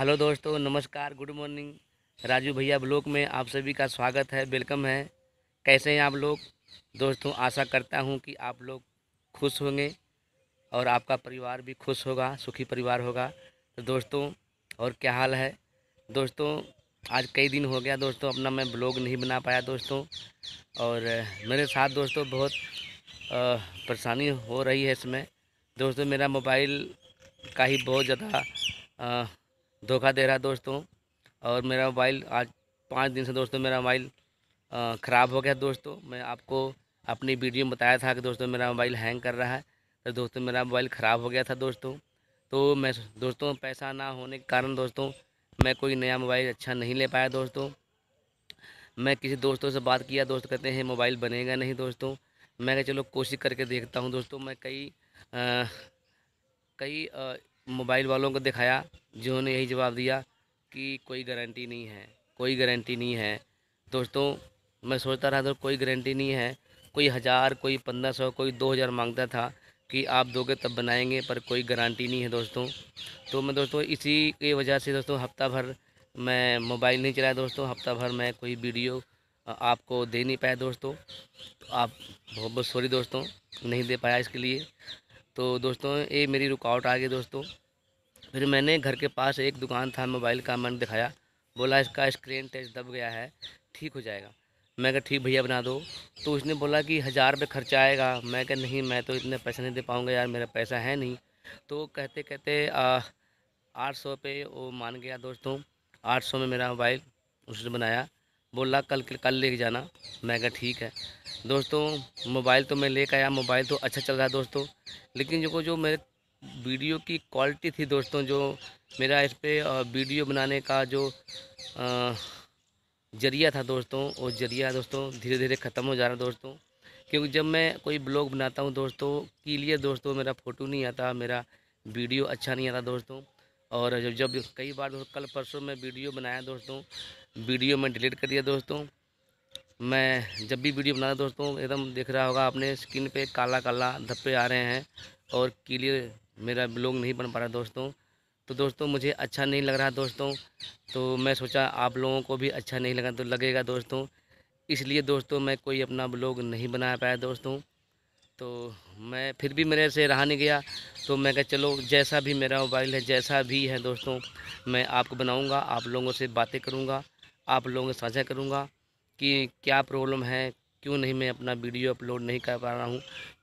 hello दोस्तों नमस्कार good morning Raju भैया ब्लॉक में आप सभी का स्वागत है वेलकम है कैसे हैं आप लोग दोस्तों आशा करता हूं कि आप लोग खुश होंगे और आपका परिवार भी खुश होगा सुखी परिवार होगा तो दोस्तों और क्या हाल है दोस्तों आज कई दिन हो गया दोस्तों अपना मैं ब्लॉग नहीं बना पाया दोस्तों और मेरे साथ दोस्तों बहुत परेशानी हो रही है इसमें दोस्तों मेरा मोबाइल का ही बहुत ज़्यादा धोखा दे रहा है दोस्तों और मेरा मोबाइल आज पाँच दिन से दोस्तों मेरा मोबाइल ख़राब हो गया दोस्तों मैं आपको अपनी वीडियो में बताया था कि दोस्तों मेरा मोबाइल हैंग कर रहा है तो दोस्तों मेरा मोबाइल ख़राब हो गया था दोस्तों तो मैं दोस्तों पैसा ना होने के कारण दोस्तों मैं कोई नया मोबाइल अच्छा नहीं ले पाया दोस्तों मैं किसी दोस्तों से बात किया दोस्त कहते हैं मोबाइल बनेगा नहीं दोस्तों मैं चलो कोशिश करके देखता हूँ दोस्तों मैं कई आ, कई आ, मोबाइल वालों को दिखाया जिन्होंने यही जवाब दिया कि कोई गारंटी नहीं है कोई गारंटी नहीं है दोस्तों मैं सोचता रहा तो कोई गारंटी नहीं है कोई हज़ार कोई पंद्रह सौ कोई दो हज़ार मांगता था कि आप दोगे तब बनाएंगे पर कोई गारंटी नहीं है दोस्तों तो मैं दोस्तों इसी की वजह से दोस्तों हफ्ता भर मैं मोबाइल नहीं चलाया दोस्तों हफ्ता भर मैं कोई वीडियो आपको दे नहीं पाया दोस्तों तो आप बहुत बहुत सॉरी दोस्तों नहीं दे पाया इसके लिए तो दोस्तों ये मेरी रुकावट आ गई दोस्तों फिर मैंने घर के पास एक दुकान था मोबाइल का मैंने दिखाया बोला इसका स्क्रीन टच दब गया है ठीक हो जाएगा मैं कहा ठीक भैया बना दो तो उसने बोला कि हज़ार रुपये खर्चा आएगा मैं कह नहीं मैं तो इतने पैसे नहीं दे पाऊँगा यार मेरा पैसा है नहीं तो कहते कहते आठ सौ पे वो मान गया दोस्तों आठ सौ में मेरा मोबाइल उसने बनाया बोला कल कल ले जाना मैं कहा ठीक है दोस्तों मोबाइल तो मैं कर आया मोबाइल तो अच्छा चल रहा है दोस्तों लेकिन जो जो मेरे वीडियो की क्वालिटी थी दोस्तों जो मेरा इस पर वीडियो बनाने का जो जरिया था दोस्तों वो जरिया दोस्तों धीरे धीरे ख़त्म हो जा रहा दोस्तों क्योंकि जब मैं कोई ब्लॉग बनाता हूँ दोस्तों क्लियर दोस्तों मेरा फ़ोटो नहीं आता मेरा वीडियो अच्छा नहीं आता दोस्तों और जब जब कई बार दोस्तों कल परसों में वीडियो बनाया दोस्तों वीडियो में डिलीट कर दिया दोस्तों मैं जब भी वीडियो बना दोस्तों एकदम देख रहा होगा आपने स्किन पे काला काला धब्बे आ रहे हैं और क्लियर मेरा ब्लॉग नहीं बन पा रहा दोस्तों तो दोस्तों मुझे अच्छा नहीं लग रहा दोस्तों तो मैं सोचा आप लोगों को भी अच्छा नहीं लगा तो लगेगा दोस्तों इसलिए दोस्तों मैं कोई अपना ब्लॉग नहीं बना पाया दोस्तों तो मैं फिर भी मेरे से रहा नहीं गया तो मैं कहा चलो जैसा भी मेरा मोबाइल है जैसा भी है दोस्तों मैं आपको बनाऊंगा आप लोगों से बातें करूंगा आप लोगों से साझा करूंगा कि क्या प्रॉब्लम है क्यों नहीं मैं अपना वीडियो अपलोड नहीं कर पा रहा हूँ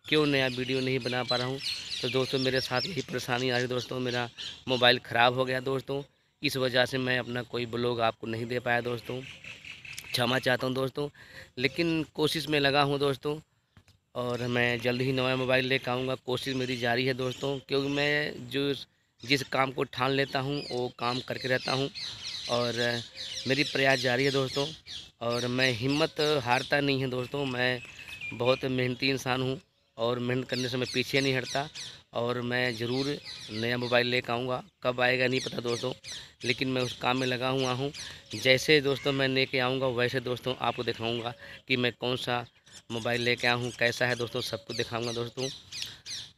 क्यों नया वीडियो नहीं बना पा रहा हूँ तो दोस्तों मेरे साथ यही परेशानी आ रही दोस्तों मेरा मोबाइल ख़राब हो गया दोस्तों इस वजह से मैं अपना कोई ब्लॉग आपको नहीं दे पाया दोस्तों क्षमा चाहता हूँ दोस्तों लेकिन कोशिश में लगा हूँ दोस्तों और मैं जल्द ही नया मोबाइल लेकर आऊँगा कोशिश मेरी जारी है दोस्तों क्योंकि मैं जो जिस काम को ठान लेता हूँ वो काम करके रहता हूँ और मेरी प्रयास जारी है दोस्तों और मैं हिम्मत हारता नहीं है दोस्तों मैं बहुत मेहनती इंसान हूँ और मेहनत करने से मैं पीछे नहीं हटता और मैं ज़रूर नया मोबाइल ले आऊँगा कब आएगा नहीं पता दोस्तों लेकिन मैं उस काम में लगा हुआ हूँ जैसे दोस्तों मैं लेके आऊँगा वैसे दोस्तों आपको दिखाऊँगा कि मैं कौन सा मोबाइल लेके आया हूँ कैसा है दोस्तों सबको दिखाऊंगा दोस्तों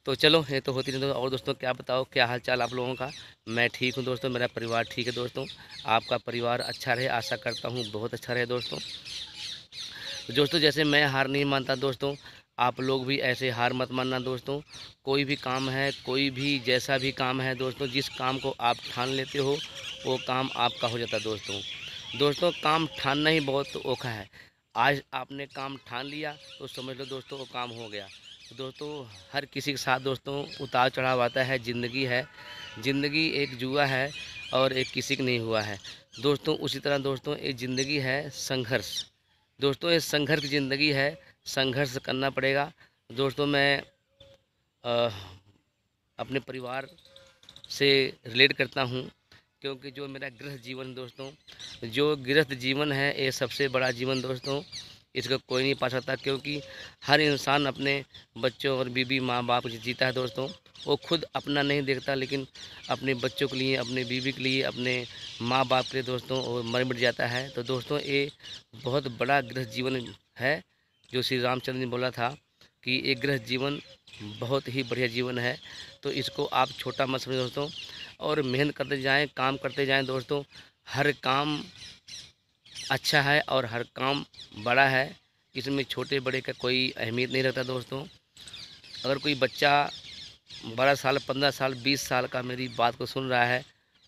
तो चलो ये तो होती नहीं दोस्तों और दोस्तों क्या बताओ क्या हाल चाल आप लोगों का मैं ठीक हूँ दोस्तों मेरा परिवार ठीक है दोस्तों आपका परिवार अच्छा रहे आशा करता हूँ बहुत अच्छा रहे दोस्तों तो दोस्तों जैसे मैं हार नहीं मानता दोस्तों आप लोग भी ऐसे हार मत मानना दोस्तों कोई भी काम है कोई भी जैसा भी काम है दोस्तों जिस काम को आप ठान लेते हो वो काम आपका हो जाता दोस्तों दोस्तों काम ठानना ही बहुत औखा है आज आपने काम ठान लिया तो समझ लो दोस्तों वो काम हो गया दोस्तों हर किसी के साथ दोस्तों उतार चढ़ाव आता है ज़िंदगी है ज़िंदगी एक जुआ है और एक किसी की नहीं हुआ है दोस्तों उसी तरह दोस्तों एक ज़िंदगी है संघर्ष दोस्तों ये संघर्ष की ज़िंदगी है संघर्ष करना पड़ेगा दोस्तों मैं आ, अपने परिवार से रिलेट करता हूँ क्योंकि जो मेरा गृह जीवन दोस्तों जो गृहस्थ जीवन है ये सबसे बड़ा जीवन दोस्तों इसको कोई नहीं पा सकता क्योंकि हर इंसान अपने बच्चों और बीवी माँ बाप जीता है दोस्तों वो खुद अपना नहीं देखता लेकिन अपने बच्चों के लिए अपने बीवी के लिए अपने माँ बाप के लिए दोस्तों वो मर मिट जाता है तो दोस्तों ये बहुत बड़ा गृह जीवन है जो श्री रामचंद्र ने बोला था कि ये गृह जीवन बहुत ही बढ़िया जीवन है तो इसको आप छोटा मत समझो दोस्तों और मेहनत करते जाएं काम करते जाएं दोस्तों हर काम अच्छा है और हर काम बड़ा है इसमें छोटे बड़े का कोई अहमियत नहीं रखता दोस्तों अगर कोई बच्चा बारह साल पंद्रह साल बीस साल का मेरी बात को सुन रहा है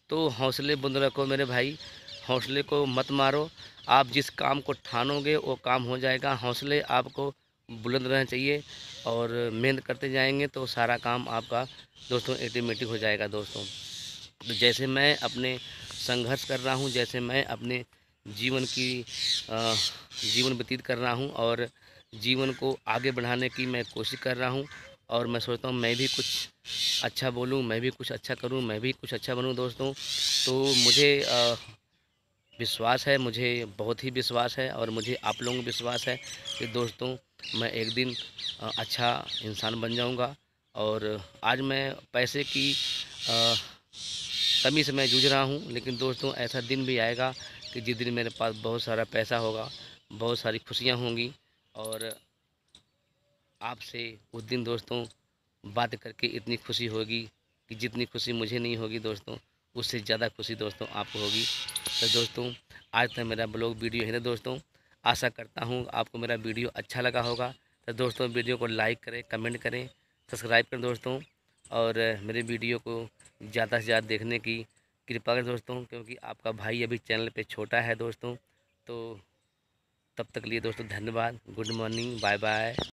तो हौसले बुंद रखो मेरे भाई हौसले को मत मारो आप जिस काम को ठानोगे वो काम हो जाएगा हौसले आपको बुलंद रहना चाहिए और मेहनत करते जाएंगे तो सारा काम आपका दोस्तों एटोमेटिक हो जाएगा दोस्तों तो जैसे मैं अपने संघर्ष कर रहा हूँ जैसे मैं अपने जीवन की जीवन व्यतीत कर रहा हूँ और जीवन को आगे बढ़ाने की मैं कोशिश कर रहा हूँ और मैं सोचता हूँ मैं भी कुछ अच्छा बोलूँ मैं भी कुछ अच्छा करूँ मैं भी कुछ अच्छा बनूँ दोस्तों तो मुझे विश्वास है मुझे बहुत ही विश्वास है और मुझे आप लोगों को विश्वास है कि दोस्तों मैं एक दिन अच्छा इंसान बन जाऊँगा और आज मैं पैसे की कमी से मैं जूझ रहा हूँ लेकिन दोस्तों ऐसा दिन भी आएगा कि जिस दिन मेरे पास बहुत सारा पैसा होगा बहुत सारी खुशियाँ होंगी और आपसे उस दिन दोस्तों बात करके इतनी खुशी होगी कि जितनी खुशी मुझे नहीं होगी दोस्तों उससे ज़्यादा खुशी दोस्तों आपको होगी तो दोस्तों आज तक मेरा ब्लॉग वीडियो है ना दोस्तों आशा करता हूँ आपको मेरा वीडियो अच्छा लगा होगा तो दोस्तों वीडियो को लाइक करें कमेंट करें सब्सक्राइब करें दोस्तों और मेरे वीडियो को ज़्यादा से ज़्यादा देखने की कृपा करें दोस्तों क्योंकि आपका भाई अभी चैनल पे छोटा है दोस्तों तो तब तक लिए दोस्तों धन्यवाद गुड मॉर्निंग बाय बाय